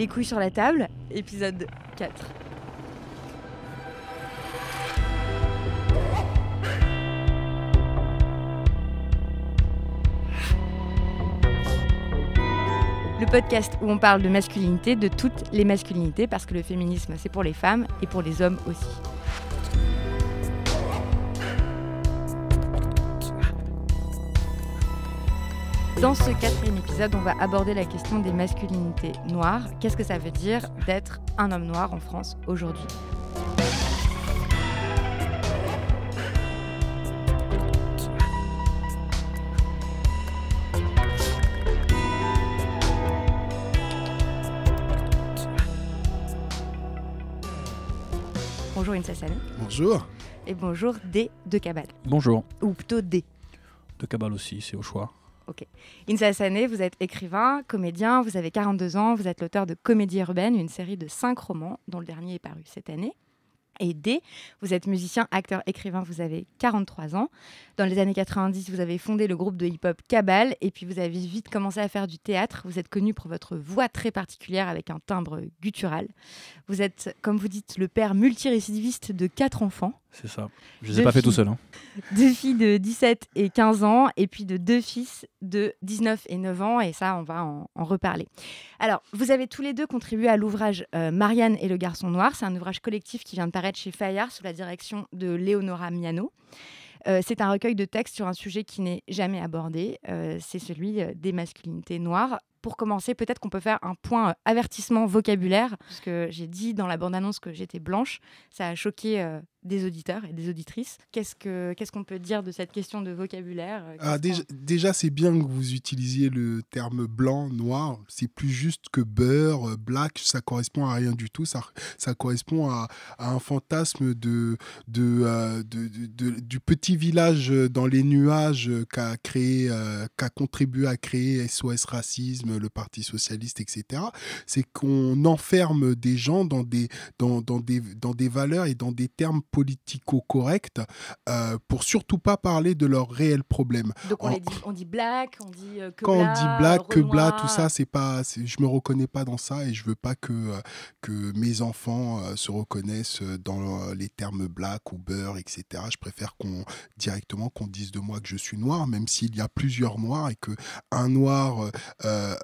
Les couilles sur la table, épisode 4. Le podcast où on parle de masculinité, de toutes les masculinités, parce que le féminisme c'est pour les femmes et pour les hommes aussi. Dans ce quatrième épisode, on va aborder la question des masculinités noires. Qu'est-ce que ça veut dire d'être un homme noir en France aujourd'hui Bonjour Insassane. Bonjour. Et bonjour D de Cabal. Bonjour. Ou plutôt D. De Cabal aussi, c'est au choix. Ok. Insa Sané, vous êtes écrivain, comédien, vous avez 42 ans, vous êtes l'auteur de Comédie urbaine, une série de cinq romans, dont le dernier est paru cette année. Et D, vous êtes musicien, acteur, écrivain, vous avez 43 ans. Dans les années 90, vous avez fondé le groupe de hip-hop Cabal et puis vous avez vite commencé à faire du théâtre. Vous êtes connu pour votre voix très particulière avec un timbre guttural. Vous êtes, comme vous dites, le père multirécidiviste de quatre enfants. C'est ça. Je ne les ai pas fait tout seul. Hein. Deux filles de 17 et 15 ans, et puis de deux fils de 19 et 9 ans, et ça, on va en, reparler. Alors, vous avez tous les deux contribué à l'ouvrage euh, Marianne et le garçon noir. C'est un ouvrage collectif qui vient de paraître chez Fayard sous la direction de Léonora Miano. Euh, c'est un recueil de textes sur un sujet qui n'est jamais abordé, euh, c'est celui des masculinités noires pour commencer, peut-être qu'on peut faire un point euh, avertissement vocabulaire, parce que j'ai dit dans la bande-annonce que j'étais blanche. Ça a choqué euh, des auditeurs et des auditrices. Qu'est-ce qu'on ce qu'on peut dire de cette question de vocabulaire euh, ah, Déjà, c'est bien que vous utilisiez le terme blanc, noir. C'est plus juste que beurre, black. Ça correspond à rien du tout. Ça, ça correspond à, un fantasme de, de, de, du petit village dans les nuages qu'a créé, qu'a contribué à créer SOS Racisme le Parti socialiste, etc. C'est qu'on enferme des gens dans des, dans, dans, des, dans des valeurs et dans des termes politico-corrects euh, pour surtout pas parler de leurs réels problèmes. Donc on, dit, black, on dit euh, que Quand on dit black, que bla, tout ça, c'est pas, je me reconnais pas dans ça et je veux pas que, euh, que mes enfants se reconnaissent dans les termes black ou beurre, etc. Je préfère qu'on directement qu'on dise de moi que je suis noir, même s'il y a plusieurs noirs et que un noir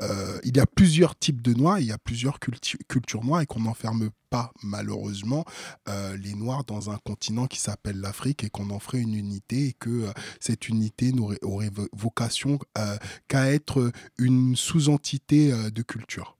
euh, il y a plusieurs types de noix, il y a plusieurs cultures noires et qu'on n'enferme pas malheureusement euh, les noirs dans un continent qui s'appelle l'Afrique et qu'on en ferait une unité et que euh, cette unité n'aurait vocation qu'à être une sous-entité de culture.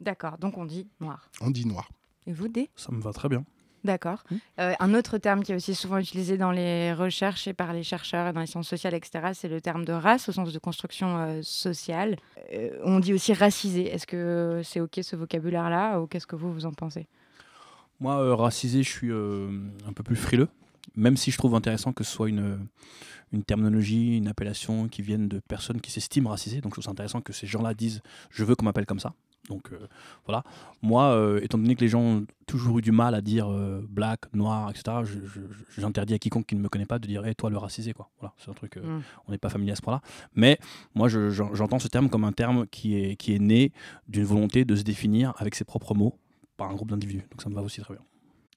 D'accord, donc on dit noir. On dit noir. Et vous, D Ça me va très bien. D'accord. Mmh. Euh, un autre terme qui est aussi souvent utilisé dans les recherches et par les chercheurs dans les sciences sociales, etc., c'est le terme de race au sens de construction euh, sociale. Euh, on dit aussi racisé. Est-ce que c'est OK ce vocabulaire-là ou qu'est-ce que vous, vous en pensez Moi, racisé, je suis un peu plus frileux, même si je trouve intéressant que ce soit une, une terminologie, une appellation qui vienne de personnes qui s'estiment racisées. Donc je trouve intéressant que ces gens-là disent je veux qu'on m'appelle comme ça. Donc euh, voilà, moi, euh, étant donné que les gens ont toujours eu du mal à dire euh, black, noir, etc., j'interdis à quiconque qui ne me connaît pas de dire, et toi le racisé, quoi. Voilà, c'est un truc, mm. on n'est pas familier à ce point-là. Mais moi, j'entends ce terme comme un terme qui est, qui est né d'une volonté de se définir avec ses propres mots par un groupe d'individus. Donc ça me va aussi très bien.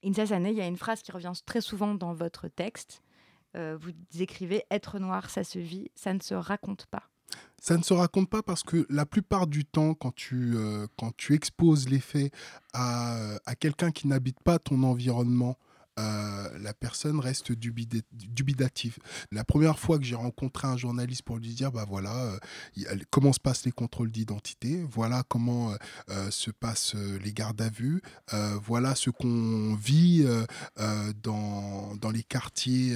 Insa Sané, il y a une phrase qui revient très souvent dans votre texte. vous écrivez Être noir, ça se vit, ça ne se raconte pas. Ça ne se raconte pas parce que la plupart du temps, quand tu, euh, exposes les faits à quelqu'un qui n'habite pas ton environnement, euh, la personne reste dubitative. La première fois que j'ai rencontré un journaliste pour lui dire, bah voilà, euh, comment se passent les contrôles d'identité, voilà comment euh, se passent les gardes à vue, voilà ce qu'on vit dans, dans, les quartiers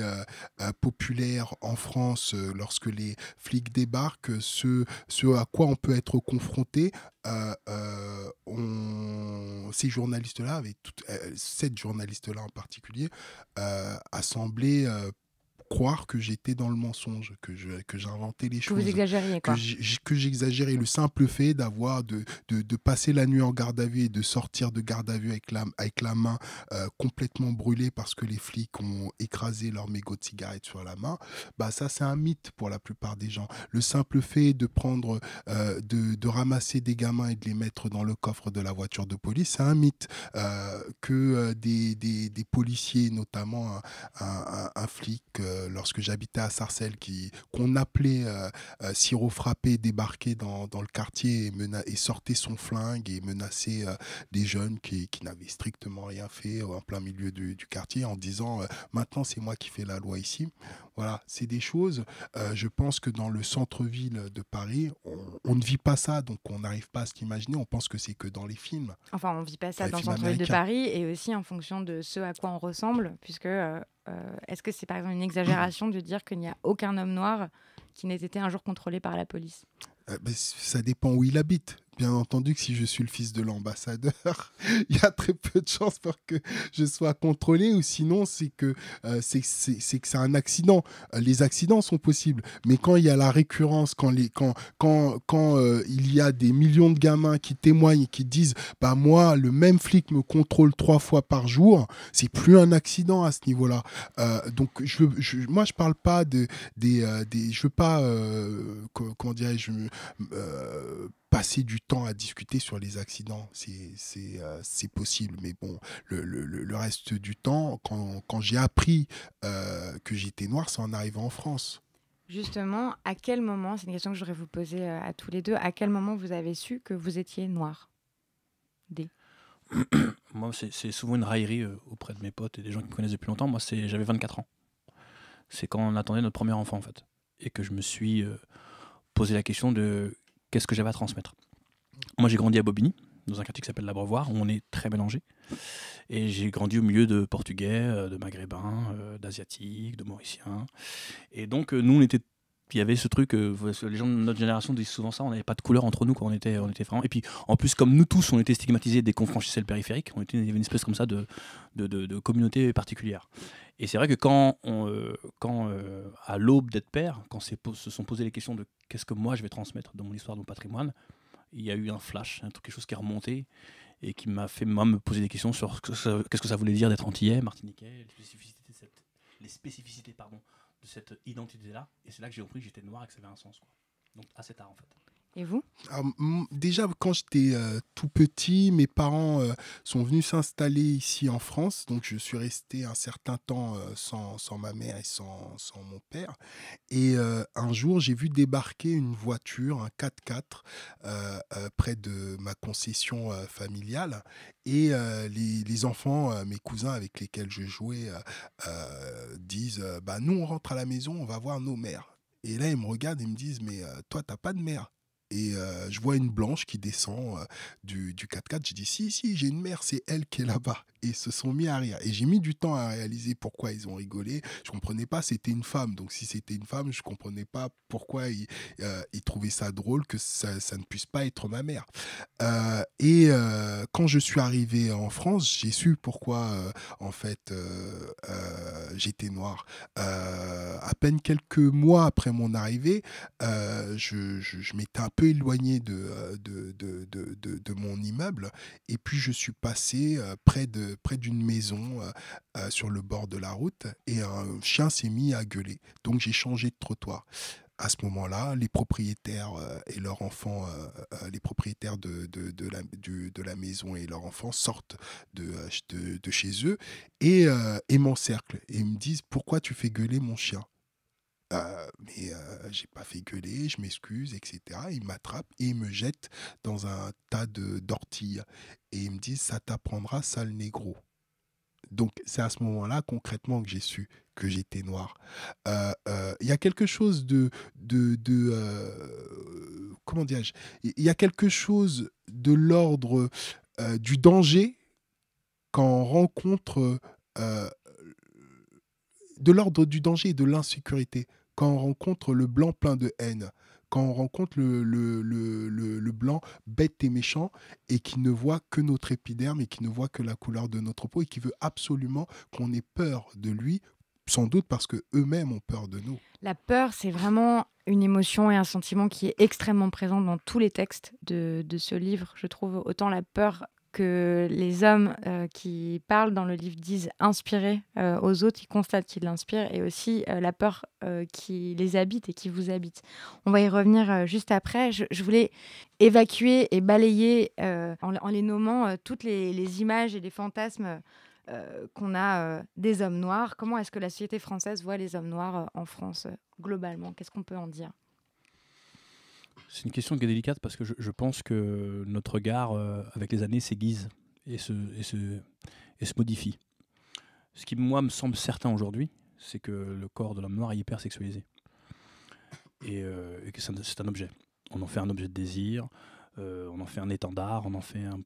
populaires en France lorsque les flics débarquent, ce, ce à quoi on peut être confronté, euh, euh, on, ces journalistes-là, avec cette euh, journaliste-là en particulier, a croire que j'étais dans le mensonge, que je, que j'inventais les que choses, vous quoi. que j'exagérais. Le simple fait d'avoir de, de, de, passer la nuit en garde à vue et de sortir de garde à vue avec la, avec la main euh, complètement brûlée parce que les flics ont écrasé leur mégot de cigarette sur la main, bah ça c'est un mythe pour la plupart des gens. Le simple fait de prendre, euh, de, de, ramasser des gamins et de les mettre dans le coffre de la voiture de police, c'est un mythe euh, que des, des, policiers, notamment un flic euh, lorsque j'habitais à Sarcelles, qu'on appelait euh, euh, sirop frappé, débarqué dans, le quartier et, et, sortait son flingue et menaçait des jeunes qui, n'avaient strictement rien fait en plein milieu du, quartier en disant maintenant c'est moi qui fais la loi ici. Voilà, c'est des choses. je pense que dans le centre-ville de Paris, on, ne vit pas ça, donc on n'arrive pas à s'imaginer. On pense que c'est que dans les films. Enfin, on ne vit pas ça dans le centre-ville de Paris et aussi en fonction de ce à quoi on ressemble, puisque euh, est-ce que c'est par exemple une exagération de dire qu'il n'y a aucun homme noir qui n'ait été un jour contrôlé par la police euh, ça dépend où il habite bien entendu que si je suis le fils de l'ambassadeur, il y a très peu de chances pour que je sois contrôlé ou sinon c'est que euh, c'est un accident. Euh, les accidents sont possibles, mais quand il y a la récurrence, quand les quand quand quand euh, il y a des millions de gamins qui témoignent et qui disent bah moi le même flic me contrôle trois fois par jour, c'est plus un accident à ce niveau-là. donc je, je, moi je parle pas de des des je veux pas comment dirais-je passer du temps à discuter sur les accidents, c'est euh, possible. Mais bon, le, le, reste du temps, quand, quand j'ai appris euh, que j'étais noir, c'est en arrivant en France. Justement, à quel moment, c'est une question que j'aurais vous poser euh, à tous les deux, à quel moment vous avez su que vous étiez noir D. Moi, c'est souvent une raillerie auprès de mes potes et des gens qui me connaissent depuis longtemps. Moi, j'avais 24 ans. C'est quand on attendait notre premier enfant, en fait. Et que je me suis posé la question de qu'est-ce que j'avais à transmettre. Moi, j'ai grandi à Bobigny, dans un quartier qui s'appelle l'Abreuvoir, où on est très mélangé. Et j'ai grandi au milieu de Portugais, euh, de Maghrébins, euh, d'Asiatiques, de Mauriciens. Et donc, euh, nous, on était il y avait ce truc, les gens de notre génération disent souvent ça, on n'avait pas de couleur entre nous quand on était, on était vraiment. Et puis en plus, comme nous tous, on était stigmatisés dès qu'on franchissait le périphérique, on était une espèce comme ça de, de, communauté particulière. Et c'est vrai que quand, on, quand à l'aube d'être père, quand se sont posées les questions de qu'est-ce que moi je vais transmettre dans mon histoire, dans mon patrimoine, il y a eu un flash, un truc, quelque chose qui est remonté et qui m'a fait moi me poser des questions sur qu'est-ce que ça voulait dire d'être antillais, martiniquais, les spécificités de cette, les spécificités, pardon, de cette identité-là. Et c'est là que j'ai compris que j'étais noir et que ça avait un sens. Quoi. Donc assez tard en fait. Et vous Déjà, quand j'étais euh, tout petit, mes parents euh, sont venus s'installer ici en France. Donc, je suis resté un certain temps euh, sans, sans, ma mère et sans, sans mon père. Et un jour, j'ai vu débarquer une voiture, un 4x4, près de ma concession familiale. Et les, les, enfants, mes cousins avec lesquels je jouais, disent bah, Nous, on rentre à la maison, on va voir nos mères. Et là, ils me regardent et me disent Mais toi, tu n'as pas de mère et euh, je vois une blanche qui descend euh, du, du 4x4. J'ai dit si, si, j'ai une mère, c'est elle qui est là-bas. Et ils se sont mis à rire. Et j'ai mis du temps à réaliser pourquoi ils ont rigolé. Je comprenais pas, c'était une femme. Donc si c'était une femme, je comprenais pas pourquoi ils, euh, trouvaient ça drôle que ça, ça, ne puisse pas être ma mère. et quand je suis arrivé en France, j'ai su pourquoi en fait j'étais noir. Euh, à peine quelques mois après mon arrivée, euh, je, m'étais un peu éloigné euh, de de, mon immeuble et puis je suis passé près d'une près maison sur le bord de la route et un chien s'est mis à gueuler. Donc j'ai changé de trottoir à ce moment-là, les propriétaires euh, et leurs enfants, euh, euh, les propriétaires de, la, de, la, maison et leurs enfants sortent de, de, chez eux et, et m'encerclent et me disent pourquoi tu fais gueuler mon chien mais je j'ai pas fait gueuler, je m'excuse, etc. Ils m'attrapent et ils me jettent dans un tas de et ils me disent ça t'apprendra, sale négro. Donc c'est à ce moment-là concrètement que j'ai su que j'étais noir. Euh, euh, il y a quelque chose de... de, de euh, comment dirais-je Il y a quelque chose de l'ordre du danger quand on rencontre... de l'ordre du danger et de l'insécurité quand on rencontre le blanc plein de haine quand on rencontre le, le, le, le, blanc bête et méchant et qui ne voit que notre épiderme et qui ne voit que la couleur de notre peau et qui veut absolument qu'on ait peur de lui sans doute parce que eux-mêmes ont peur de nous. La peur, c'est vraiment une émotion et un sentiment qui est extrêmement présent dans tous les textes de, ce livre. Je trouve autant la peur que les hommes euh, qui parlent dans le livre disent inspirer euh, aux autres, ils constatent qu'ils l'inspirent, et aussi euh, la peur qui les habite et qui vous habite. On va y revenir juste après. Je, voulais évacuer et balayer en, les nommant toutes les, images et les fantasmes euh, qu'on a euh, des hommes noirs. Comment est-ce que la société française voit les hommes noirs euh, en France globalement Qu'est-ce qu'on peut en dire c'est une question qui est délicate parce que je, pense que notre regard, avec les années, s'aiguise et se, et, se, modifie. Ce qui, moi, me semble certain aujourd'hui, c'est que le corps de l'homme noir est hyper sexualisé. Et, que c'est un, objet. On en fait un objet de désir, on en fait un étendard, on en fait un,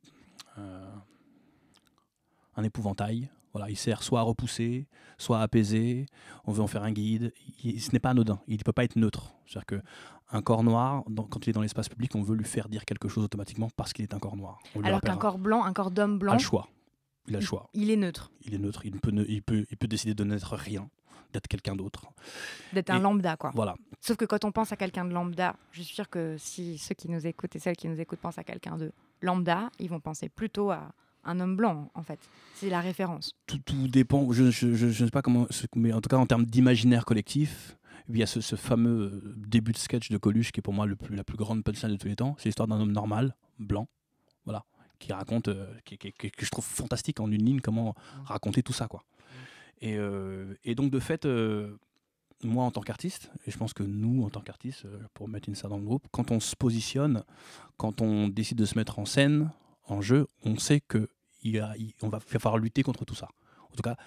un épouvantail. Voilà, il sert soit à repousser, soit à apaiser. On veut en faire un guide. ce n'est pas anodin. Il ne peut pas être neutre. cest dire que un corps noir, quand il est dans l'espace public, on veut lui faire dire quelque chose automatiquement parce qu'il est un corps noir. Alors qu'un corps blanc, un corps d'homme blanc, a choix. Il a le choix. Il, est neutre. Il est neutre. Il peut, il peut, décider de n'être rien, d'être quelqu'un d'autre. D'être un lambda, quoi. Voilà. Sauf que quand on pense à quelqu'un de lambda, je suis sûr que si ceux qui nous écoutent et celles qui nous écoutent pensent à quelqu'un de lambda, ils vont penser plutôt à un homme blanc, en fait. C'est la référence. Tout, dépend, je ne sais pas comment, mais en tout cas en termes d'imaginaire collectif, il y a ce, fameux euh, début de sketch de Coluche qui est pour moi le plus, la plus grande punchline de tous les temps. C'est l'histoire d'un homme normal, blanc, voilà, qui raconte, euh, qui, que je trouve fantastique en une ligne, comment raconter tout ça, quoi. Et, euh, donc de fait, moi en tant qu'artiste, et je pense que nous en tant qu'artistes, pour mettre une ça dans le groupe, quand on se positionne, quand on décide de se mettre en scène, en jeu, on sait que il on va, falloir lutter contre tout ça. En tout cas,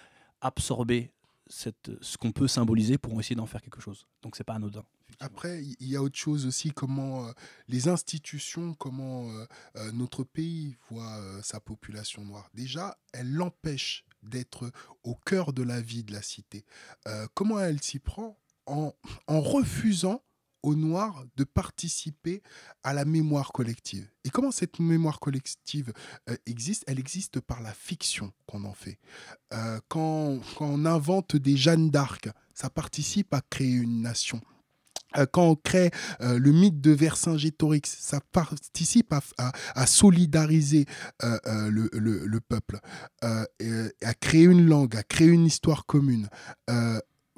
absorber ce qu'on peut symboliser pour essayer d'en faire quelque chose. Donc ce n'est pas anodin. Après, il y a autre chose aussi, comment euh, les institutions, comment euh, euh, notre pays voit sa population noire. Déjà, elle l'empêche d'être au cœur de la vie de la cité. comment elle s'y prend en refusant aux Noirs de participer à la mémoire collective. Et comment cette mémoire collective euh, existe Elle existe par la fiction qu'on en fait. Euh, quand, on invente des Jeanne d'Arc, ça participe à créer une nation euh, quand on crée le mythe de Vercingétorix, ça participe à, solidariser le, peuple, à créer une langue, à créer une histoire commune,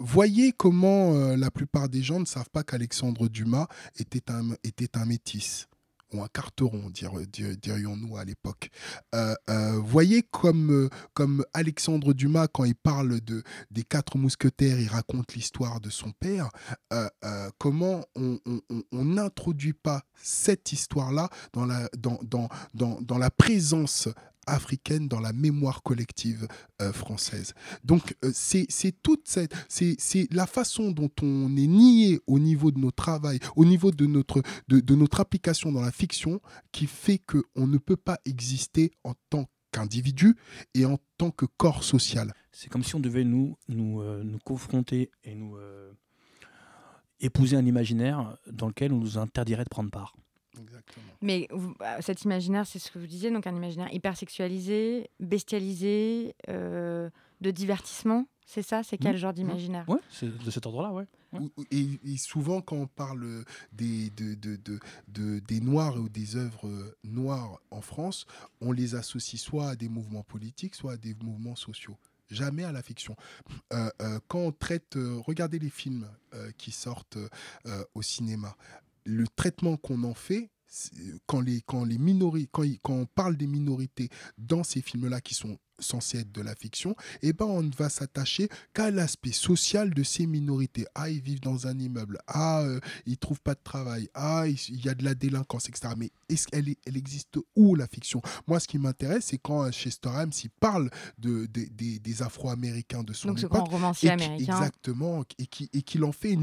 voyez comment euh, la plupart des gens ne savent pas qu'Alexandre Dumas était un, était un métis ou un carteron, dirions-nous à l'époque. Euh, euh, voyez comme, comme Alexandre Dumas, quand il parle de, des quatre mousquetaires, il raconte l'histoire de son père, comment on n'introduit pas cette histoire-là dans la, dans, dans, dans, dans la présence africaine dans la mémoire collective euh, française. Donc euh, c'est toute cette, c'est la façon dont on est nié au niveau de nos travail, au niveau de notre, de, notre application dans la fiction, qui fait qu'on ne peut pas exister en tant qu'individu et en tant que corps social. C'est comme si on devait nous, nous euh, confronter et nous épouser un imaginaire dans lequel on nous interdirait de prendre part. Exactement. Mais bah, cet imaginaire, c'est ce que vous disiez, donc un imaginaire hypersexualisé, bestialisé, euh, de divertissement. C'est ça, c'est quel mmh. genre d'imaginaire mmh. Oui, c'est de cet ordre-là, oui. Et, souvent, quand on parle des, de, des noirs ou des œuvres euh, noires en France, on les associe soit à des mouvements politiques, soit à des mouvements sociaux. Jamais à la fiction. Euh, quand on traite, regardez les films qui sortent au cinéma le traitement qu'on en fait, euh, quand les, quand les quand, on parle des minorités dans ces films-là qui sont censés être de la fiction, eh ben on ne va s'attacher qu'à l'aspect social de ces minorités. Ah, ils vivent dans un immeuble. Ah, ils euh, ils trouvent pas de travail. Ah, il y a de la délinquance, etc. Mais est-ce qu'elle elle existe où la fiction Moi, ce qui m'intéresse, c'est quand euh, Chester Himes il parle de, des Afro-Américains de son Donc, époque, exactement, et qui et qu'il en fait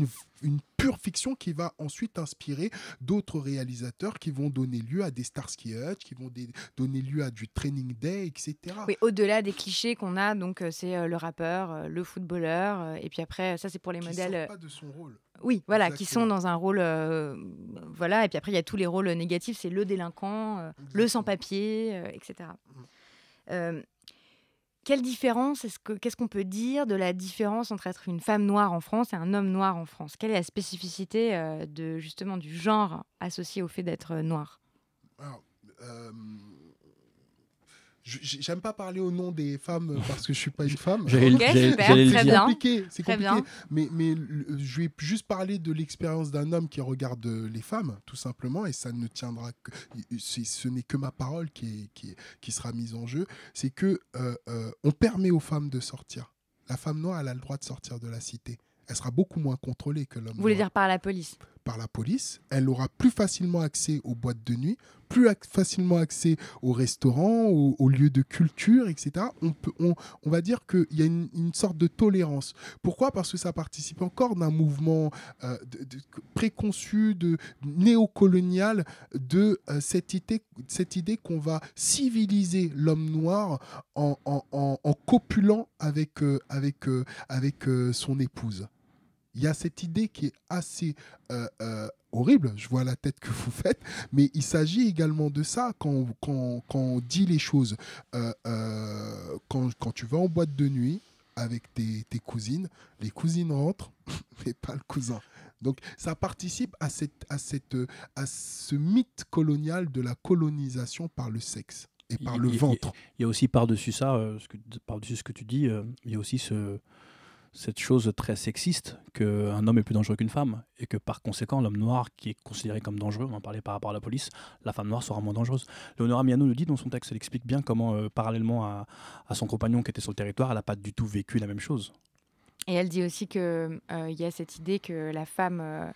une pure fiction qui va ensuite inspirer d'autres réalisateurs qui vont donner lieu à des Starsky Hutch, qui vont donner lieu à du Training Day, etc. Oui, au-delà des clichés qu'on a, donc euh, c'est euh, le rappeur, euh, le footballeur, et puis après, ça c'est pour les qui modèles. Pas de son rôle. Oui, voilà, qui sont dans un rôle, voilà, et puis après il y a tous les rôles négatifs, c'est le délinquant, le sans-papier, euh, etc. Quelle différence est-ce que, Qu'est-ce qu'on peut dire de la différence entre être une femme noire en France et un homme noir en France Quelle est la spécificité euh, de, justement du genre associé au fait d'être euh, noir euh, J'aime pas parler au nom des femmes parce que je suis pas une femme. okay, C'est compliqué, c'est compliqué. Bien. Mais, je vais juste parler de l'expérience d'un homme qui regarde euh, les femmes, tout simplement, et ça ne tiendra que. Ce n'est que ma parole qui, qui, sera mise en jeu. C'est que euh, euh, on permet aux femmes de sortir. La femme noire, elle a le droit de sortir de la cité. Elle sera beaucoup moins contrôlée que l'homme. Vous voulez dire par la police par la police, elle aura plus facilement accès aux boîtes de nuit, plus facilement accès aux restaurants, aux, lieux de culture, etc. On, peut, on, va dire qu'il y a une, sorte de tolérance. Pourquoi Parce que ça participe encore d'un mouvement euh, préconçu, de néocolonial, de euh, cette idée, cette idée qu'on va civiliser l'homme noir en, copulant avec, euh, avec, avec son épouse il y a cette idée qui est assez euh, euh, horrible, je vois la tête que vous faites, mais il s'agit également de ça quand, on dit les choses. Euh, quand, tu vas en boîte de nuit avec tes, cousines, les cousines rentrent, mais pas le cousin. Donc ça participe à, cette, à, cette, à ce mythe colonial de la colonisation par le sexe et par le ventre. Il y a aussi par-dessus ça, ce que, par-dessus ce que tu dis, il y a aussi ce cette chose très sexiste qu'un homme est plus dangereux qu'une femme et que par conséquent l'homme noir qui est considéré comme dangereux, on en parlait par rapport à la police, la femme noire sera moins dangereuse. Léonora Miano nous dit dans son texte, elle explique bien comment euh, parallèlement à, son compagnon qui était sur le territoire, elle n'a pas du tout vécu la même chose. Et elle dit aussi qu'il euh, y a cette idée que la femme... Euh,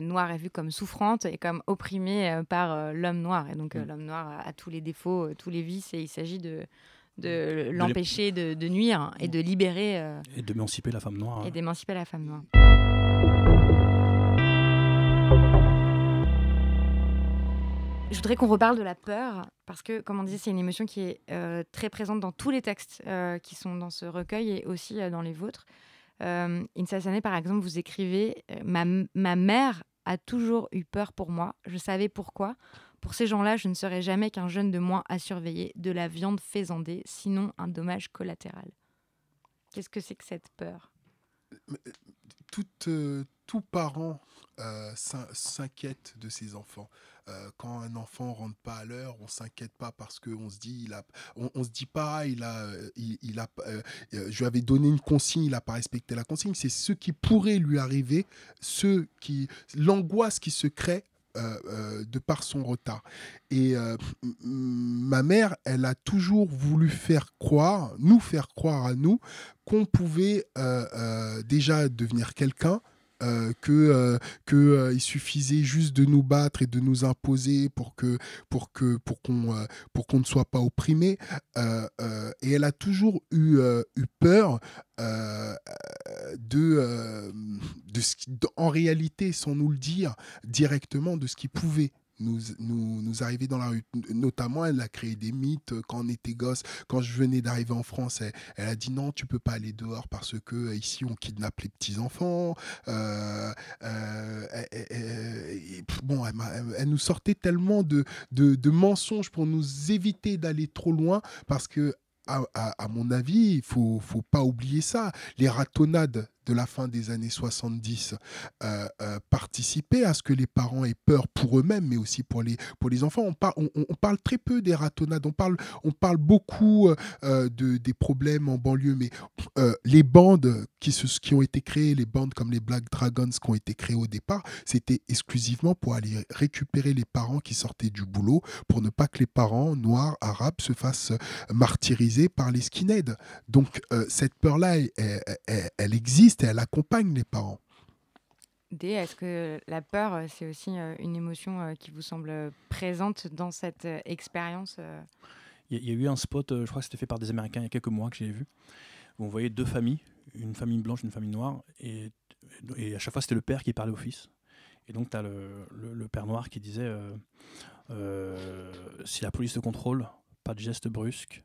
noire est vue comme souffrante et comme opprimée par l'homme noir. Et donc mm. l'homme noir a, tous les défauts, tous les vices, et il s'agit de, de l'empêcher de, nuire et mm. de libérer. Euh, et d'émanciper la femme noire. Hein. Et d'émanciper la femme noire. Je voudrais qu'on reparle de la peur, parce que, comme on disait, c'est une émotion qui est euh, très présente dans tous les textes euh, qui sont dans ce recueil et aussi dans les vôtres. Euh, année, par exemple, vous écrivez ma, ma mère a toujours eu peur pour moi, je savais pourquoi. Pour ces gens-là, je ne serai jamais qu'un jeune de moins à surveiller de la viande faisandée, sinon un dommage collatéral. Qu'est-ce que c'est que cette peur tout, euh, tout, euh, parent euh, s'inquiète de ses enfants. quand un enfant rentre pas à l'heure, on s'inquiète pas parce qu'on se dit il on, se dit pas il a, il, a, je lui avais donné une consigne, il n'a pas respecté la consigne. C'est ce qui pourrait lui arriver, ce qui, l'angoisse qui se crée euh, euh, de par son retard. Et euh, ma mère, elle a toujours voulu faire croire, nous faire croire à nous, qu'on pouvait déjà devenir quelqu'un, euh, que que il suffisait juste de nous battre et de nous imposer pour que pour que pour qu'on pour qu'on ne soit pas opprimé et elle a toujours eu, eu peur de qui, en réalité, sans nous le dire directement, de ce qui pouvait nous, nous, nous, arriver dans la rue. Notamment, elle a créé des mythes euh, quand on était gosse. Quand je venais d'arriver en France, elle, a dit non, tu peux pas aller dehors parce que euh, ici on kidnappe les petits enfants. Euh, bon, elle, nous sortait tellement de, de, mensonges pour nous éviter d'aller trop loin parce que à, mon avis, il faut, faut pas oublier ça. Les ratonnades de la fin des années 70 euh, euh, participer à ce que les parents aient peur pour eux-mêmes, mais aussi pour les, pour les enfants. On, on, parle très peu des ratonnades, on parle, on parle beaucoup euh, de, des problèmes en banlieue, mais les bandes qui, se, qui ont été créées, les bandes comme les Black Dragons qui ont été créées au départ, c'était exclusivement pour aller récupérer les parents qui sortaient du boulot, pour ne pas que les parents noirs, arabes, se fassent martyriser par les skinheads. Donc cette peur-là, elle existe et elle accompagne les parents. D, est-ce que la peur, euh, c'est aussi euh, une émotion euh, qui vous semble présente dans cette expérience Il y, a eu un spot, je crois que c'était fait par des Américains il y a quelques mois que j'ai vu, où on voyait deux familles, une famille blanche, une famille noire, et, à chaque fois c'était le père qui parlait au fils. Et donc tu as le, père noir qui disait si la police te contrôle, pas de gestes brusques,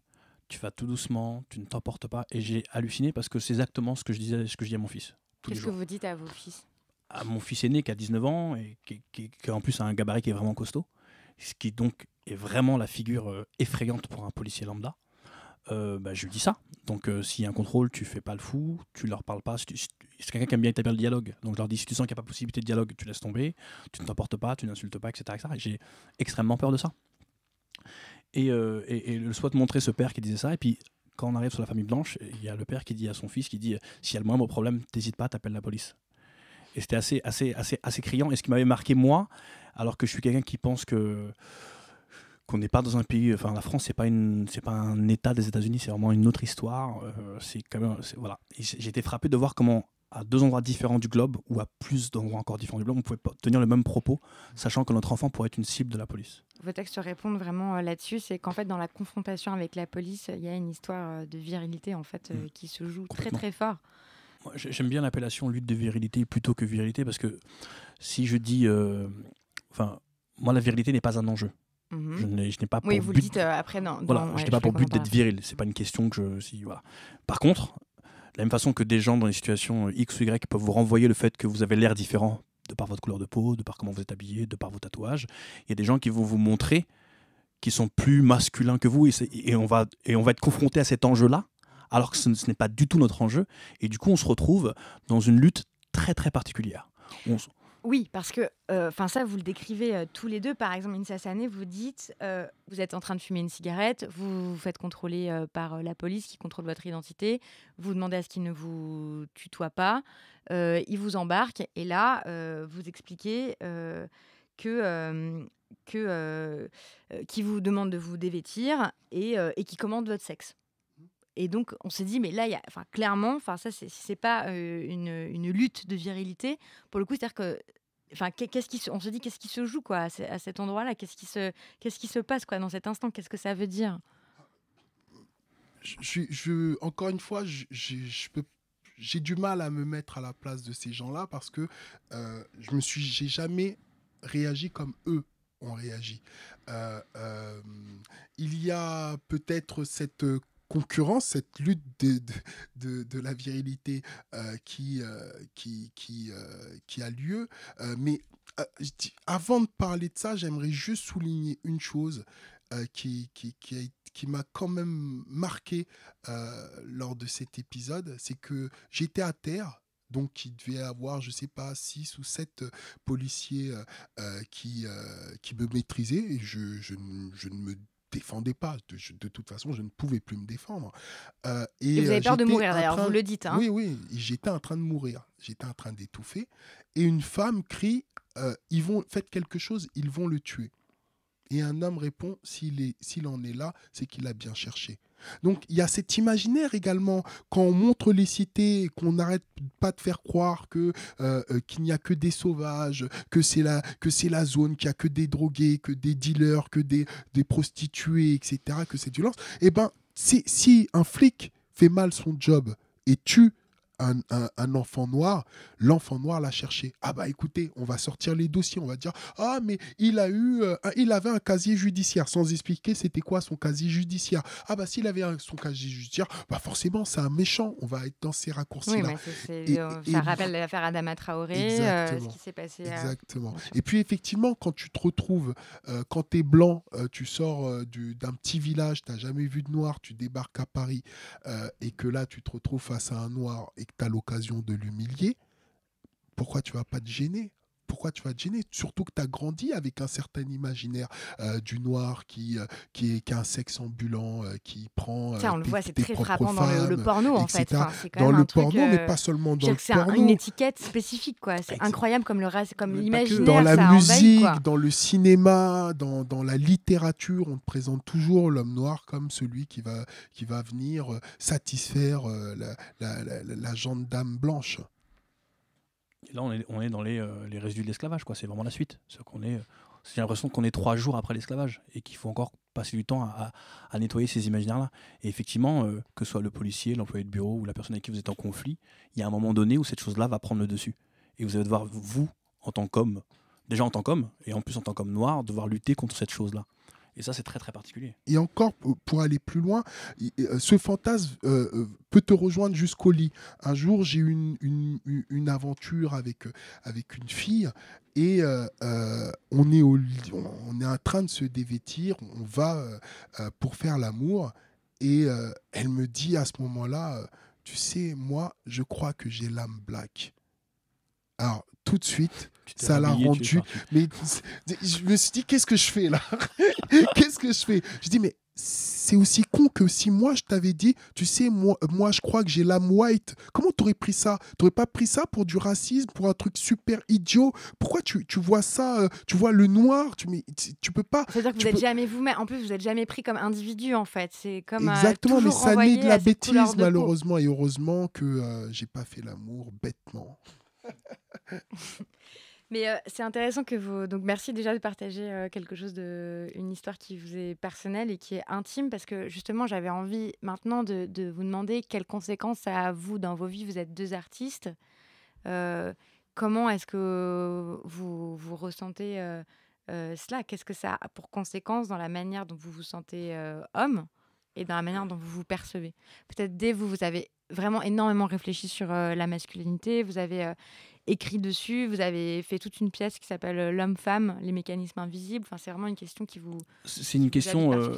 tu vas tout doucement, tu ne t'emportes pas. Et j'ai halluciné parce que c'est exactement ce que je disais, ce que je dis à mon fils. Qu'est-ce que vous dites à vos fils À mon fils aîné qui a 19 ans et qui, en plus a un gabarit qui est vraiment costaud, ce qui donc est vraiment la figure euh, effrayante pour un policier lambda. Euh, bah, je lui dis ça. Donc si euh, s'il y a un contrôle, tu fais pas le fou, tu leur parles pas. c'est quelqu'un qui aime bien établir le dialogue. Donc je leur dis si tu sens qu'il n'y a pas possibilité de dialogue, tu laisses tomber, tu ne t'emportes pas, tu n'insultes pas, etc. etc. Et j'ai extrêmement peur de ça. Euh, et, le souhait de montrer ce père qui disait ça. Et puis, quand on arrive sur la famille blanche, il y a le père qui dit à son fils, qui dit, s'il y a le moindre problème, t'hésites pas, t'appelles la police. Et c'était assez, assez, assez, assez criant. Et ce qui m'avait marqué, moi, alors que je suis quelqu'un qui pense que qu'on n'est pas dans un pays, enfin la France c'est pas une, c'est pas un État des États-Unis, c'est vraiment une autre histoire. Euh, c'est quand même, voilà. J'ai été frappé de voir comment à deux endroits différents du globe ou à plus d'endroits encore différents du globe, on pouvait pas tenir le même propos, sachant que notre enfant pourrait être une cible de la police vos textes répondent vraiment euh, là-dessus, c'est qu'en fait, dans la confrontation avec la police, il y a une histoire euh, de virilité en fait euh, mm. qui se joue très très fort. J'aime bien l'appellation lutte de virilité plutôt que virilité parce que si je dis, enfin, moi la virilité n'est pas un enjeu. Mm-hmm. Je n'ai pas pour vous but... dites après pas pour but d'être viril. C'est pas une question que je. Par contre, la même façon que des gens dans des situations X ou Y peuvent vous renvoyer le fait que vous avez l'air différent de par votre couleur de peau, de par comment vous êtes habillé, de par vos tatouages. Il y a des gens qui vont vous montrer qui sont plus masculins que vous et, on, va, et on va être confronté à cet enjeu-là, alors que ce, n'est pas du tout notre enjeu. Et du coup, on se retrouve dans une lutte très très particulière. On, oui, parce que, euh, ça, vous le décrivez euh, tous les deux. Par exemple, Insa Sané, vous dites, euh, vous êtes en train de fumer une cigarette, vous vous faites contrôler par la police qui contrôle votre identité, vous demandez à ce qu'il ne vous tutoie pas, il vous embarque, et là, vous expliquez que... que qui vous demande de vous dévêtir et, et qui commande votre sexe et donc, on s'est dit, mais là, y enfin, clairement, enfin, ça, c'est, c'est pas euh, une, une, lutte de virilité. Pour le coup, c'est-à-dire que. Enfin, qu'est-ce qui on se dit qu'est-ce qui se joue quoi à, cet endroit-là Qu'est-ce qui se, qu'est-ce qui se passe quoi dans cet instant Qu'est-ce que ça veut dire je, je, encore une fois, je, peux j'ai du mal à me mettre à la place de ces gens-là parce que euh, je me suis, j'ai jamais réagi comme eux ont réagi. Euh, il y a peut-être cette concurrence, cette lutte de, de, de, la virilité euh, euh, qui, qui, qui, euh, qui, a lieu. mais avant de parler de ça, j'aimerais juste souligner une chose qui, qui, qui m'a quand même marqué lors de cet épisode, c'est que j'étais à terre donc il devait avoir, je sais pas, six ou sept policiers qui, qui me maîtrisaient. Et je, je, je, ne me défendais pas. De, toute façon, je ne pouvais plus me défendre. Euh, et, vous euh, avez peur de mourir, d'ailleurs, vous le dites. Hein. Oui, oui, j'étais en train de mourir. J'étais en train d'étouffer. Et une femme crie euh, ils vont, Faites quelque chose, ils vont le tuer. Et un homme répond S'il en est là, c'est qu'il a bien cherché. Donc il y a cet imaginaire également quand on montre les cités, qu'on n'arrête pas de faire croire euh, euh, qu'il n'y a que des sauvages, que c'est la que c'est la zone, qu'il n'y a que des drogués, que des dealers, que des, prostituées, etc. Que c'est du lance, Eh ben si un flic fait mal son job et tue un, enfant noir, l'enfant noir l'a cherché. Ah bah écoutez, on va sortir les dossiers, on va dire ah mais il a eu, euh, il avait un casier judiciaire, sans expliquer c'était quoi son casier judiciaire. Ah bah s'il avait son casier judiciaire, bah forcément c'est un méchant. On va être dans ces raccourcis là. Euh, et, ça rappelle l'affaire Adama Traoré, euh, ce qui s'est passé. Exactement. Et puis effectivement, quand tu te retrouves, quand tu es blanc, tu sors d'un petit village, t'as jamais vu de noir, tu débarques à Paris et que là tu te retrouves face à un noir et tu as l'occasion de l'humilier, pourquoi tu vas pas te gêner pourquoi tu vas te gêner Surtout que tu as grandi avec un certain imaginaire euh, du noir qui, euh, qui, est, qu'un un sexe ambulant, euh, qui prend. Ça, on le voit, c'est très frappant dans le, porno, en fait. dans le porno, mais pas seulement dans le porno. C'est une étiquette spécifique, quoi. C'est incroyable comme, le comme l'imaginaire. Dans la musique, dans le cinéma, dans, dans, la littérature, on te présente toujours l'homme noir comme celui qui va, qui va venir satisfaire la, la, la, la, dame blanche là, on est, dans euh, les, résidus de l'esclavage, quoi. C'est vraiment la suite. C'est qu'on est, j'ai l'impression qu'on est trois jours après l'esclavage et qu'il faut encore passer du temps à, nettoyer ces imaginaires-là. Et effectivement, euh, que ce soit le policier, l'employé de bureau ou la personne avec qui vous êtes en conflit, il y a un moment donné où cette chose-là va prendre le dessus. Et vous allez devoir, vous, en tant qu'homme, déjà en tant qu'homme, et en plus en tant qu'homme noir, devoir lutter contre cette chose-là. Et ça, c'est très très particulier. Et encore, pour aller plus loin, euh, ce fantasme euh, euh, peut te rejoindre jusqu'au lit. Un jour, j'ai eu une, une, aventure avec, avec une fille et on, est on est en train de se dévêtir, on va pour faire l'amour. Et elle me dit à ce moment-là, tu sais, moi, je crois que j'ai l'âme black. Alors, tout de suite, ça l'a rendu. Mais je me suis dit, qu'est-ce que je fais là Qu'est-ce que je fais Je dis, mais c'est aussi con que si moi je t'avais dit, tu sais, moi, euh, moi je crois que j'ai l'âme white, comment t'aurais pris ça T'aurais pas pris ça pour du racisme, pour un truc super idiot Pourquoi tu, tu vois ça, euh, tu vois le noir, tu, tu, peux pas. C'est-à-dire que vous n'êtes jamais vous-même, en plus vous n'êtes jamais pris comme individu en fait. C'est comme. Euh, Exactement, mais ça met de la bêtise malheureusement et heureusement que j'ai pas fait l'amour bêtement. Mais euh, c'est intéressant que vous. Donc, merci déjà de partager euh, quelque chose de. une histoire qui vous est personnelle et qui est intime, parce que justement, j'avais envie maintenant de, vous demander quelles conséquences ça a, vous, dans vos vies. Vous êtes deux artistes. Euh, comment est-ce que vous, vous ressentez cela Qu'est-ce que ça a pour conséquence dans la manière dont vous vous sentez homme et dans la manière dont vous vous percevez Peut-être dès vous, vous avez vraiment énormément réfléchi sur la masculinité. Vous avez écrit dessus. Vous avez fait toute une pièce qui s'appelle euh, L'homme-femme, les mécanismes invisibles. Enfin, c'est vraiment une question qui vous. C'est une question euh,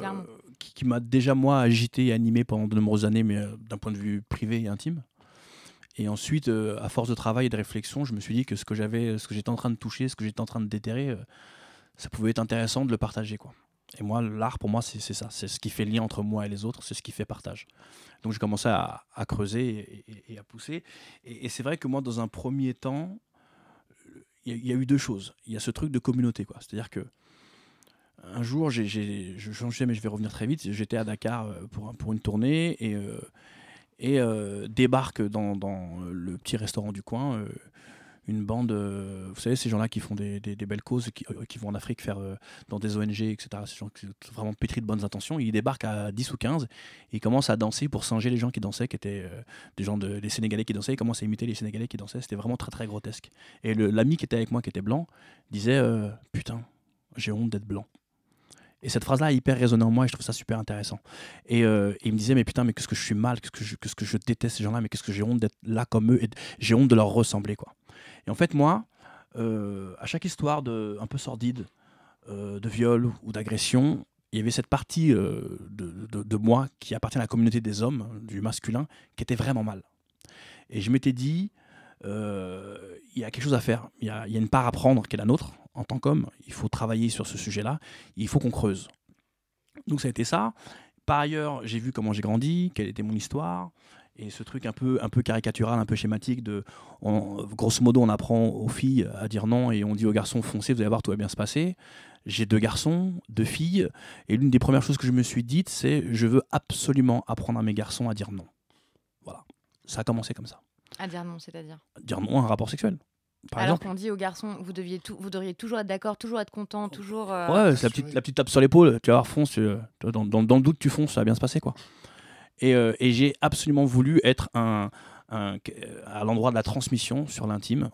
qui, m'a déjà, moi, agité et animé pendant de nombreuses années, mais euh, d'un point de vue privé et intime. Et ensuite, à force de travail et de réflexion, je me suis dit que ce que j'avais, ce que j'étais en train de toucher, ce que j'étais en train de déterrer, ça pouvait être intéressant de le partager. quoi. Et moi, l'art, pour moi, c'est ça. C'est ce qui fait lien entre moi et les autres, c'est ce qui fait partage. Donc j'ai commencé à, creuser et, à pousser. Et, c'est vrai que moi, dans un premier temps, il y, a eu deux choses. Il y a ce truc de communauté, quoi. C'est-à-dire que un jour, je changeais, mais je vais revenir très vite. J'étais à Dakar euh, pour, pour une tournée et, euh, et euh, débarque dans, le petit restaurant du coin une bande, euh, vous savez, ces gens-là qui font des, belles causes, euh, qui, vont en Afrique faire euh, dans des ONG, etc. Ces gens qui sont vraiment pétris de bonnes intentions. Ils débarquent à 10 ou 15 et ils commencent à danser pour singer les gens qui dansaient, qui étaient des gens des Sénégalais qui dansaient. Ils commencent à imiter les Sénégalais qui dansaient. C'était vraiment très, très grotesque. Et l'ami qui était avec moi, qui était blanc, disait Putain, j'ai honte d'être blanc. Et cette phrase-là a hyper résonné en moi et je trouve ça super intéressant. Et, il me disait, mais putain, mais qu'est-ce que je suis mal, qu'est-ce que je, -ce que je déteste ces gens-là, mais qu'est-ce que j'ai honte d'être là comme eux, et j'ai honte de leur ressembler, quoi. Et en fait, moi, euh, à chaque histoire un peu sordide, euh, de viol ou d'agression, il y avait cette partie euh, de, moi qui appartient à la communauté des hommes, hein, du masculin, qui était vraiment mal. Et je m'étais dit, il y a quelque chose à faire, il y, a, il y a une part à prendre qui est la nôtre en tant qu'homme, il faut travailler sur ce sujet-là, il faut qu'on creuse. Donc ça a été ça. Par ailleurs, j'ai vu comment j'ai grandi, quelle était mon histoire, et ce truc un peu, un peu caricatural, un peu schématique de, grosso modo, on apprend aux filles à dire non et on dit aux garçons foncez, vous allez voir, tout va bien se passer. J'ai deux garçons, deux filles, et l'une des premières choses que je me suis dite, c'est je veux absolument apprendre à mes garçons à dire non. Voilà, ça a commencé comme ça. À dire non, c'est-à-dire Dire non à un rapport sexuel. Par Alors qu'on dit aux garçons, vous, deviez vous devriez toujours être d'accord, toujours être content, toujours. Euh, ouais, c'est la petite, la petite tape sur l'épaule, tu vas voir, dans, le doute, tu fonces, ça va bien se passer, quoi. Euh, et, j'ai absolument voulu être un, euh, à l'endroit de la transmission sur l'intime.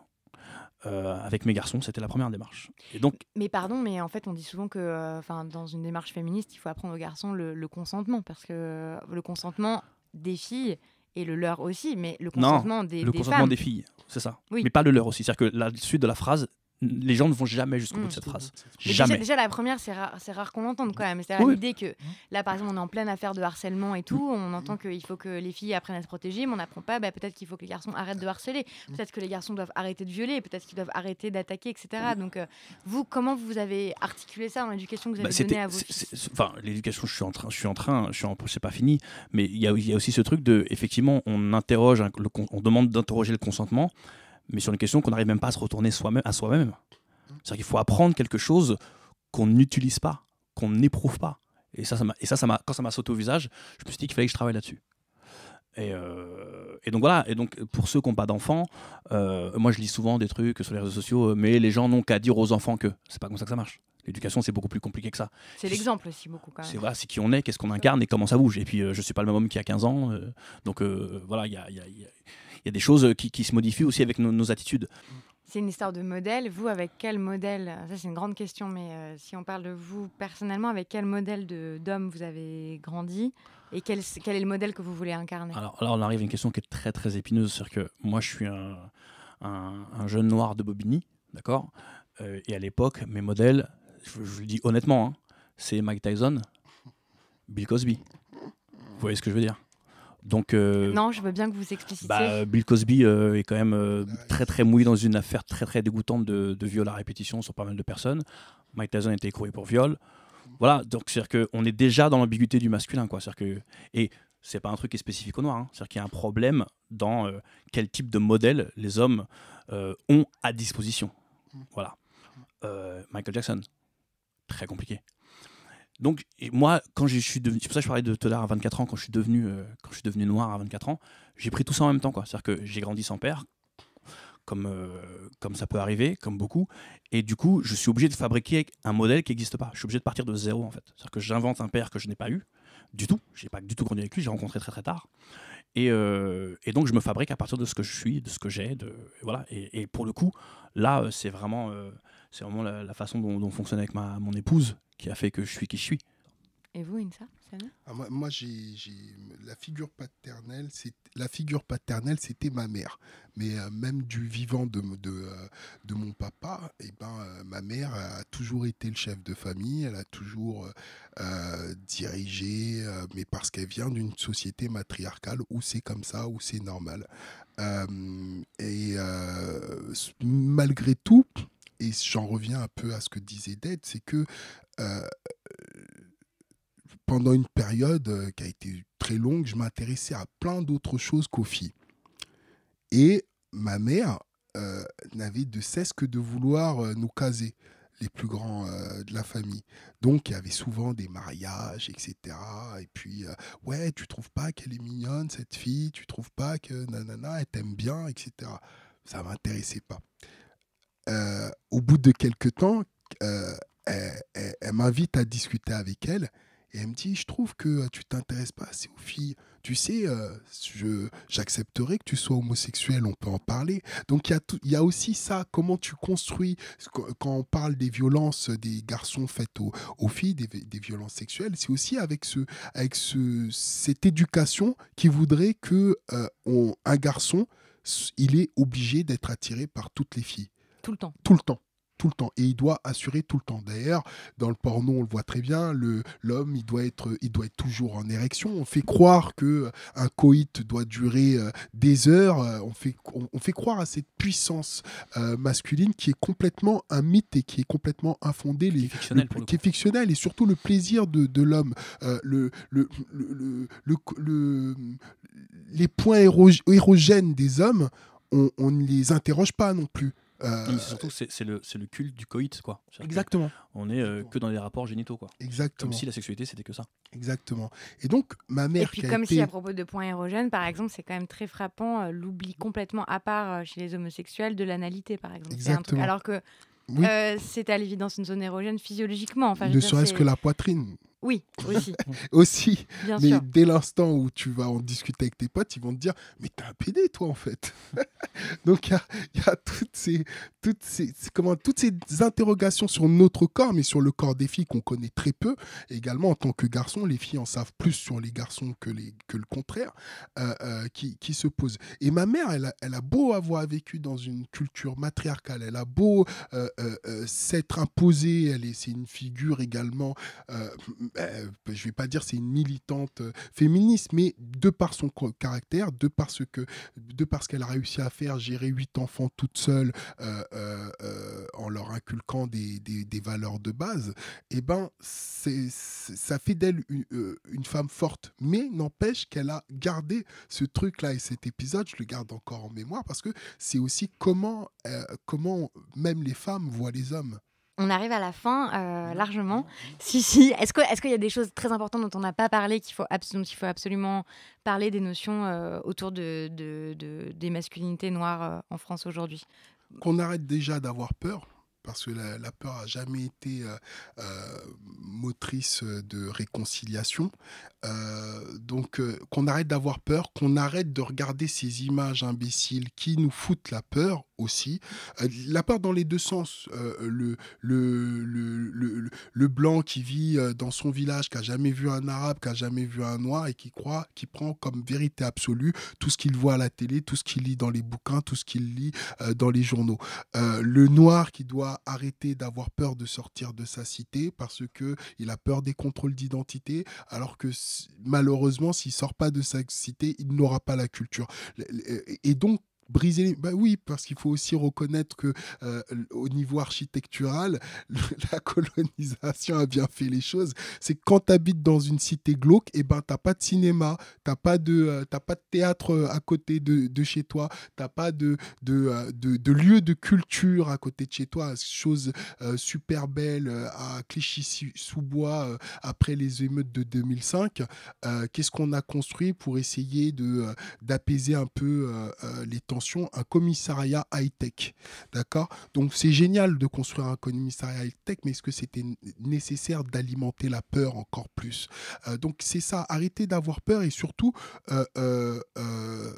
Euh, avec mes garçons, c'était la première démarche. donc... Mais pardon, mais en fait, on dit souvent que enfin, dans une démarche féministe, il faut apprendre aux garçons le, consentement, parce que le consentement des filles, et le leur aussi, mais le consentement des, le consentement des filles, c'est ça. Mais pas le leur aussi. C'est-à-dire que la suite de la phrase les gens ne vont jamais jusqu'au bout de mmh, cette phrase. Jamais. Déjà, la première, c'est rare, rare qu'on l'entende quand même. C'est l'idée que là, par exemple, on est en pleine affaire de harcèlement et tout. On entend qu'il faut que les filles apprennent à se protéger, mais on n'apprend pas. Bah, peut-être qu'il faut que les garçons arrêtent de harceler. Mmh. Peut-être que les garçons doivent arrêter de violer. Peut-être qu'ils doivent arrêter d'attaquer, etc. Donc, euh, vous, comment vous avez articulé ça dans l'éducation que vous avez bah, donnée à vos Enfin, l'éducation, je suis en train, je suis en train, je suis en, c'est pas fini, mais il y, y a, aussi ce truc de, effectivement, on interroge, on demande d'interroger le consentement mais sur une question qu'on n'arrive même pas à se retourner à soi-même. C'est-à-dire qu'il faut apprendre quelque chose qu'on n'utilise pas, qu'on n'éprouve pas. Et ça, ça ça quand ça m'a sauté au visage, je me suis dit qu'il fallait que je travaille là-dessus. Et, euh, donc voilà, et donc pour ceux qui n'ont pas d'enfants, euh, moi je lis souvent des trucs sur les réseaux sociaux, mais les gens n'ont qu'à dire aux enfants que. C'est pas comme ça que ça marche. L'éducation, c'est beaucoup plus compliqué que ça. C'est l'exemple aussi, beaucoup quand même. C'est qui on est, qu'est-ce qu'on incarne et comment ça bouge. Et puis, euh, je ne suis pas le même homme qui a 15 ans. donc, voilà, il y a, des choses euh, qui, se modifient aussi avec nos attitudes. C'est une histoire de modèle. Vous, avec quel modèle Ça, c'est une grande question, mais euh, si on parle de vous personnellement, avec quel modèle d'homme vous avez grandi et quel, quel, est le modèle que vous voulez incarner alors, on arrive à une question qui est très, très épineuse. C'est-à-dire que moi, je suis un, un jeune noir de Bobigny, d'accord Et à l'époque, mes modèles, je, je le dis honnêtement, hein, c'est Mike Tyson, Bill Cosby. Vous voyez ce que je veux dire donc, euh, non, je veux bien que vous expliquiez. Bah, Bill Cosby euh, est quand même euh, très très mouillé dans une affaire très très dégoûtante de, viol à répétition sur pas mal de personnes. Mike Tyson a été écroué pour viol. Voilà, donc c'est-à-dire est déjà dans l'ambiguïté du masculin. Quoi. Que, et c'est pas un truc qui est spécifique au noir. Hein. C'est-à-dire qu'il y a un problème dans quel type de modèle les hommes ont à disposition. Voilà. Michael Jackson, très compliqué. Donc, moi, quand je suis devenu, c'est pour ça que je parlais de Todar à 24 ans, quand je suis devenu, euh, quand je suis devenu noir à 24 ans, j'ai pris tout ça en même temps, quoi. C'est-à-dire que j'ai grandi sans père, comme, euh, comme ça peut arriver, comme beaucoup, et du coup, je suis obligé de fabriquer un modèle qui n'existe pas. Je suis obligé de partir de zéro, en fait. C'est-à-dire que j'invente un père que je n'ai pas eu du tout. Je n'ai pas du tout grandi avec lui. J'ai rencontré très très tard, euh, et, donc je me fabrique à partir de ce que je suis, de ce que j'ai, de voilà. Et, et, pour le coup, là, c'est vraiment c'est vraiment la, façon dont, fonctionne avec mon épouse qui a fait que je suis qui je suis. Et vous, Insa ah, Moi, moi la figure paternelle, c'est la figure paternelle, c'était ma mère. Mais euh, même du vivant de, euh, de, mon papa, et eh ben, euh, ma mère a toujours été le chef de famille. Elle a toujours dirigé, mais parce qu'elle vient d'une société matriarcale où c'est comme ça, où c'est normal. et malgré tout, et j'en reviens un peu à ce que disait Dead, c'est que euh, pendant une période euh, qui a été très longue, je m'intéressais à plein d'autres choses qu'aux filles. Et ma mère euh, n'avait de cesse que de vouloir nous caser les plus grands de la famille. Donc, il y avait souvent des mariages, etc. Et puis, ouais, tu trouves pas qu'elle est mignonne, cette fille Tu trouves pas que nanana, elle t'aime bien, etc. Ça m'intéressait pas. Euh, au bout de quelques temps, euh, elle, m'invite à discuter avec elle. Et elle me dit, je trouve que euh, tu t'intéresses pas assez aux filles. Tu sais, je j'accepterai que tu sois homosexuel, on peut en parler. Donc il y, a y a aussi ça, comment tu construis, quand on parle des violences des garçons faites aux, filles, des, violences sexuelles, c'est aussi avec, ce, avec ce, cette éducation qui voudrait que un garçon, il est obligé d'être attiré par toutes les filles. Tout le temps. Tout le temps tout le temps et il doit assurer tout le temps. D'ailleurs, dans le porno, on le voit très bien, le l'homme, il doit être il doit être toujours en érection. On fait croire que euh, un coït doit durer euh, des heures, euh, on fait on, fait croire à cette puissance masculine qui est complètement un mythe et qui est complètement infondée les, qui est fictionnel, et surtout le plaisir de, de l'homme le, le, le, les points érogènes des hommes on ne les interroge pas non plus. Euh, surtout, c'est le, le, culte du coït, quoi. exactement. On est euh, que dans les rapports génitaux, quoi. Exactement. Comme si la sexualité, c'était que ça. Exactement. Et donc, ma mère. Et puis, comme si à propos de points érogènes, par exemple, c'est quand même très frappant l'oublie euh, l'oubli complètement à part chez les homosexuels de l'analité, par exemple. alors que c'est à l'évidence une zone érogène physiologiquement. Enfin, ne serait-ce que la poitrine. Oui, aussi. aussi. mais dès l'instant où tu vas en discuter avec tes potes, ils vont te dire Mais t'es un PD, toi, en fait. Donc, il y, a, toutes, ces, toutes, ces, comment, toutes ces interrogations sur notre corps, mais sur le corps des filles qu'on connaît très peu. également, en tant que garçon, les filles en savent plus sur les garçons que, le contraire euh, euh, qui, se posent. Et ma mère, elle a, beau avoir vécu dans une culture matriarcale, elle a beau euh, s'être imposée, elle est, c'est une figure également bah, bah, je ne vais pas dire c'est une militante euh, féministe, mais de par son caractère, de par ce que, de parce qu'elle a réussi à faire, gérer huit enfants toute seule euh, euh, en leur inculquant des, valeurs de base, eh ben, ça fait d'elle une, une, femme forte. Mais n'empêche qu'elle a gardé ce truc-là et cet épisode, je le garde encore en mémoire parce que c'est aussi comment, comment même les femmes voient les hommes on arrive à la fin euh, mmh. largement. Si, si. Est-ce qu'il est y a des choses très importantes dont on n'a pas parlé, qu'il faut, dont il faut absolument parler des notions euh, autour de, des masculinités noires euh, en France aujourd'hui Qu'on arrête déjà d'avoir peur parce que la, peur a jamais été euh, euh, motrice de réconciliation. Euh, donc qu'on arrête d'avoir peur, qu'on arrête de regarder ces images imbéciles qui nous foutent la peur aussi. la peur dans les deux sens. Le le, le, le, blanc qui vit dans son village, qui a jamais vu un arabe, qui a jamais vu un noir et qui croit, qui prend comme vérité absolue tout ce qu'il voit à la télé, tout ce qu'il lit dans les bouquins, tout ce qu'il lit dans les journaux. le noir qui doit arrêter d'avoir peur de sortir de sa cité parce que il a peur des contrôles d'identité, alors que malheureusement, s'il sort pas de sa cité, il n'aura pas la culture. Et donc, briser Bah oui, parce qu'il faut aussi reconnaître que euh, au niveau architectural, la colonisation a bien fait les choses. C'est quand tu habites dans une cité glauque, et eh ben t'as pas de cinéma, t'as pas de, euh, pas de théâtre euh, à côté de, de chez toi, t'as pas de de, de, de, lieu de culture à côté de chez toi. Chose super belle à Clichy-sous-Bois après les émeutes de 2005. Qu'est-ce qu'on a construit pour essayer de d'apaiser un peu les tensions un commissariat high-tech. D'accord Donc c'est génial de construire un commissariat high-tech, mais est-ce que c'était nécessaire d'alimenter la peur encore plus euh, Donc c'est ça, arrêtez d'avoir peur et surtout, euh, euh,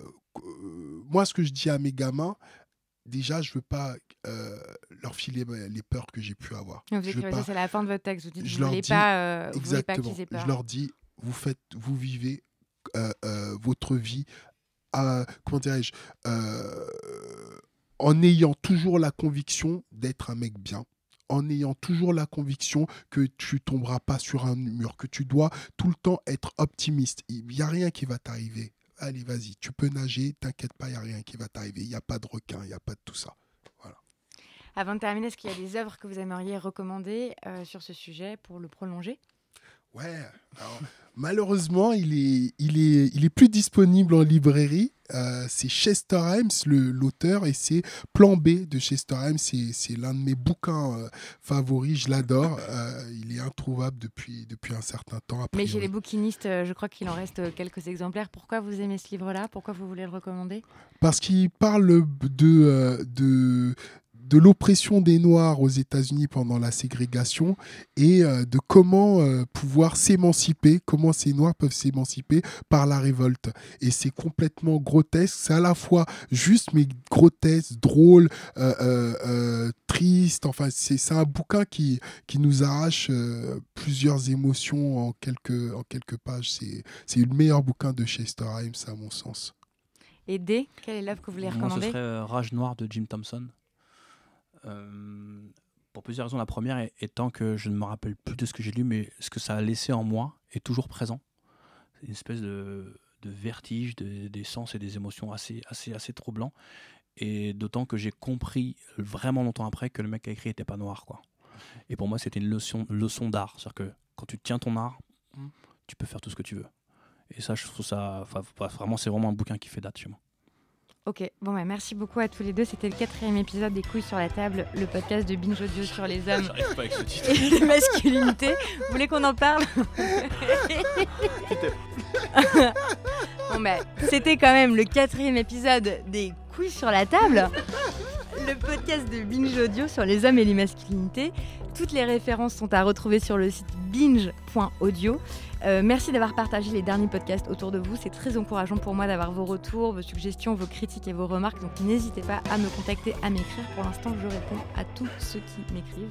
moi ce que je dis à mes gamins, déjà, je veux pas leur filer bah, les peurs que j'ai pu avoir. Vous je c'est la fin de votre texte. Vous dites, je ne leur pas, vous pas qu'ils aient peur. Je leur dis, vous faites, vous vivez votre vie comment dirais-je, euh, en ayant toujours la conviction d'être un mec bien, en ayant toujours la conviction que tu tomberas pas sur un mur, que tu dois tout le temps être optimiste. Il n'y a rien qui va t'arriver. Allez, vas-y, tu peux nager, t'inquiète pas, il n'y a rien qui va t'arriver. Il n'y a pas de requin, il n'y a pas de tout ça. Voilà. Avant de terminer, est-ce qu'il y a des œuvres que vous aimeriez recommander euh, sur ce sujet pour le prolonger Ouais. malheureusement, il est, il, est, il est plus disponible en librairie. Euh, c'est Chester Himes, l'auteur, et c'est Plan B de Chester Himes. C'est l'un de mes bouquins euh, favoris, je l'adore. Euh, il est introuvable depuis, depuis un certain temps. Mais chez les bouquinistes, je crois qu'il en reste quelques exemplaires. Pourquoi vous aimez ce livre-là Pourquoi vous voulez le recommander Parce qu'il parle de, de, de l'oppression des Noirs aux États-Unis pendant la ségrégation et euh, de comment euh, pouvoir s'émanciper, comment ces Noirs peuvent s'émanciper par la révolte. Et c'est complètement grotesque, c'est à la fois juste mais grotesque, drôle, euh, triste. Enfin, c'est un bouquin qui, qui nous arrache plusieurs émotions en quelques, en quelques pages. C'est le meilleur bouquin de Chester Himes à mon sens. Et D, quelle est l'œuvre que vous voulez recommander ce serait Rage Noire de Jim Thompson. Euh, pour plusieurs raisons. La première étant que je ne me rappelle plus de ce que j'ai lu, mais ce que ça a laissé en moi est toujours présent. Une espèce de, vertige, des sens et des émotions assez, assez, assez troublants. Et d'autant que j'ai compris vraiment longtemps après que le mec qui a écrit n'était pas noir. Quoi. Et pour moi, c'était une leçon, leçon d'art. C'est-à-dire que quand tu tiens ton art, mm. tu peux faire tout ce que tu veux. Et ça, je trouve ça. vraiment, c'est vraiment un bouquin qui fait date chez moi. Ok, bon bah merci beaucoup à tous les deux. C'était le quatrième épisode des Couilles sur la table, le podcast de Binge Audio sur les hommes et les masculinités. Vous voulez qu'on en parle Bon bah, c'était quand même le quatrième épisode des Couilles sur la table le podcast de Binge Audio sur les hommes et les masculinités. Toutes les références sont à retrouver sur le site binge.audio. Euh, merci d'avoir partagé les derniers podcasts autour de vous. C'est très encourageant pour moi d'avoir vos retours, vos suggestions, vos critiques et vos remarques. Donc n'hésitez pas à me contacter, à m'écrire. Pour l'instant, je réponds à tous ceux qui m'écrivent.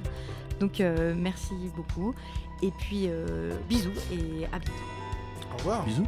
Donc euh, merci beaucoup. Et puis euh, bisous et à bientôt. Au revoir. Bisous.